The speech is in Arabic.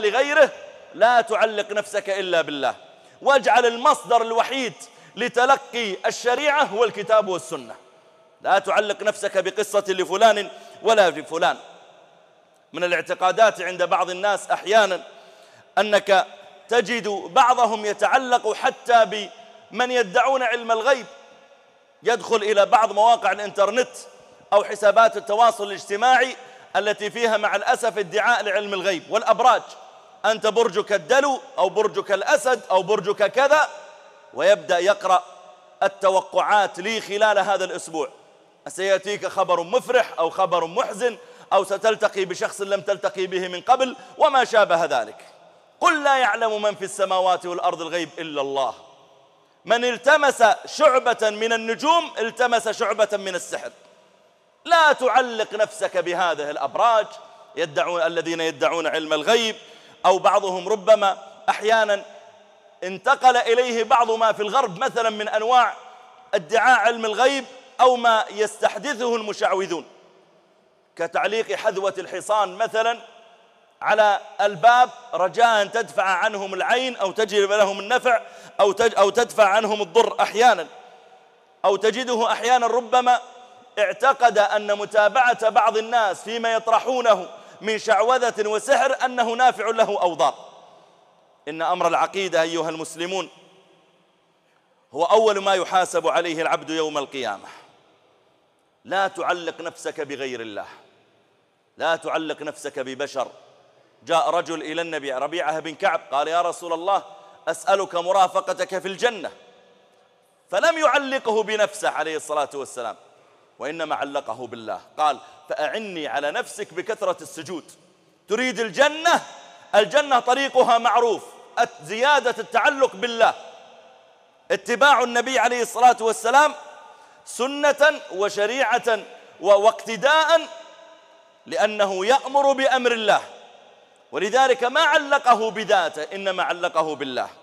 لغيره لا تعلق نفسك إلا بالله واجعل المصدر الوحيد لتلقي الشريعة هو الكتاب والسنة لا تعلق نفسك بقصة لفلان ولا لفلان من الاعتقادات عند بعض الناس أحيانا أنك تجد بعضهم يتعلق حتى بمن يدعون علم الغيب يدخل إلى بعض مواقع الإنترنت أو حسابات التواصل الاجتماعي التي فيها مع الأسف ادعاء لعلم الغيب والأبراج أنت برجك الدلو أو برجك الأسد أو برجك كذا ويبدأ يقرأ التوقعات لي خلال هذا الأسبوع سيأتيك خبر مفرح أو خبر محزن أو ستلتقي بشخص لم تلتقي به من قبل وما شابه ذلك قل لا يعلم من في السماوات والأرض الغيب إلا الله من التمس شعبة من النجوم التمس شعبة من السحر لا تعلق نفسك بهذه الأبراج يدعون الذين يدعون علم الغيب أو بعضهم ربما أحيانا انتقل إليه بعض ما في الغرب مثلا من أنواع ادعاء علم الغيب أو ما يستحدثه المشعوذون كتعليق حذوة الحصان مثلا على الباب رجاء أن تدفع عنهم العين أو تجلب لهم النفع أو, تج أو تدفع عنهم الضر أحيانا أو تجده أحيانا ربما اعتقد أن متابعة بعض الناس فيما يطرحونه من شعوذة وسحر أنه نافع له أو ضار إن أمر العقيدة أيها المسلمون هو أول ما يحاسب عليه العبد يوم القيامة لا تعلق نفسك بغير الله لا تعلق نفسك ببشر جاء رجل إلى النبي ربيعة بن كعب قال يا رسول الله أسألك مرافقتك في الجنة فلم يعلقه بنفسه عليه الصلاة والسلام وإنما علقه بالله قال فأعني على نفسك بكثرة السجود تريد الجنة الجنة طريقها معروف زيادة التعلق بالله اتباع النبي عليه الصلاة والسلام سنة وشريعة واقتداء لأنه يأمر بأمر الله ولذلك ما علقه بذاته إنما علقه بالله